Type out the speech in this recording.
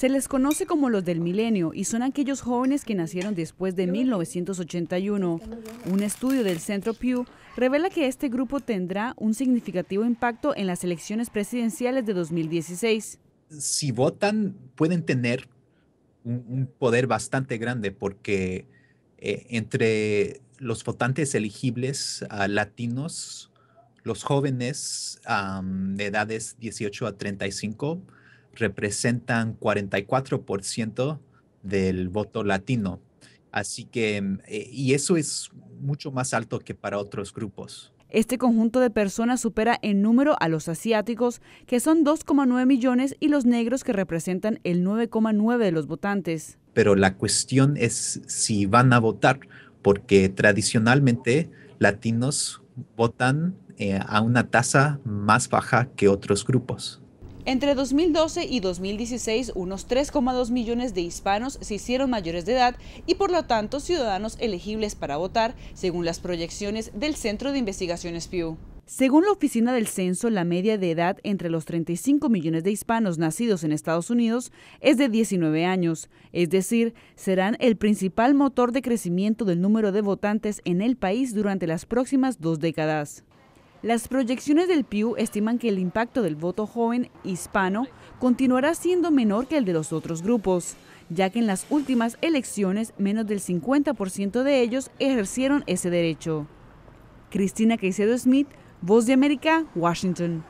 Se les conoce como los del milenio y son aquellos jóvenes que nacieron después de 1981. Un estudio del Centro Pew revela que este grupo tendrá un significativo impacto en las elecciones presidenciales de 2016. Si votan, pueden tener un, poder bastante grande porque eh, entre los votantes elegibles ah, latinos, los jóvenes de edades 18 a 35, representan 44% del voto latino. Así que, em, eh, y eso es mucho más alto que para otros grupos. Este conjunto de personas supera en número a los asiáticos, que son 2,9 millones, y los negros, que representan el 9,9 de los votantes. Pero la cuestión es si van a votar, porque tradicionalmente latinos votan eh, a una tasa más baja que otros grupos. Entre 2012 y 2016, unos 3,2 millones de hispanos se hicieron mayores de edad y por lo tanto ciudadanos elegibles para votar, según las proyecciones del Centro de Investigaciones Pew. Según la Oficina del Censo, la media de edad entre los 35 millones de hispanos nacidos en Estados Unidos es de 19 años, es decir, serán el principal motor de crecimiento del número de votantes en el país durante las próximas dos décadas. Las proyecciones del Pew estiman que el impacto del voto joven hispano continuará siendo menor que el de los otros grupos, ya que en las últimas elecciones menos del 50% de ellos ejercieron ese derecho. Cristina Caicedo Smith, Voz de América, Washington.